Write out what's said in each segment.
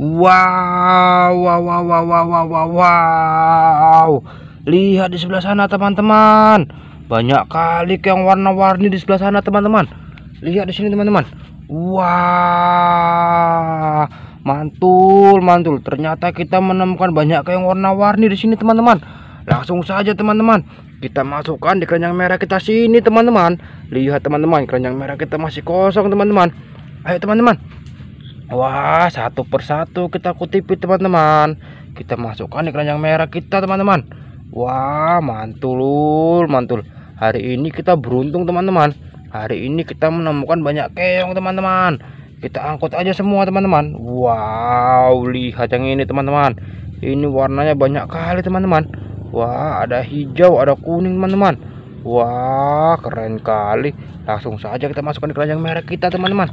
Wow, wow, wow, wow, wow, wow, wow. Lihat di sebelah sana teman-teman. Banyak kali yang warna-warni di sebelah sana teman-teman. Lihat di sini teman-teman. Wah, mantul, mantul. Ternyata kita menemukan banyak yang warna-warni di sini teman-teman. Langsung saja teman-teman. Kita masukkan di keranjang merah kita sini teman-teman. Lihat teman-teman, keranjang merah kita masih kosong teman-teman. Ayo teman-teman, Wah satu persatu kita kutipi teman-teman Kita masukkan di keranjang merah kita teman-teman Wah mantul mantul Hari ini kita beruntung teman-teman Hari ini kita menemukan banyak keong teman-teman Kita angkut aja semua teman-teman Wow lihat yang ini teman-teman Ini warnanya banyak kali teman-teman Wah ada hijau ada kuning teman-teman Wah keren kali Langsung saja kita masukkan di keranjang merah kita teman-teman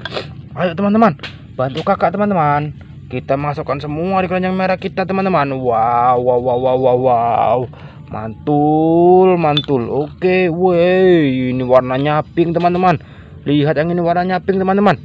Ayo teman-teman bantu kakak teman-teman kita masukkan semua di keranjang merah kita teman-teman wow wow wow wow wow wow mantul mantul oke woi ini warnanya pink teman-teman lihat yang ini warnanya pink teman-teman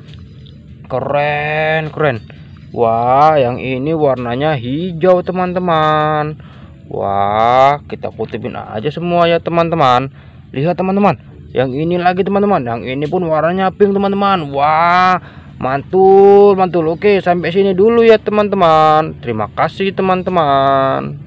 keren keren wah yang ini warnanya hijau teman-teman wah kita kutipin aja semua ya teman-teman lihat teman-teman yang ini lagi teman-teman yang ini pun warnanya pink teman-teman wah mantul mantul oke sampai sini dulu ya teman-teman terima kasih teman-teman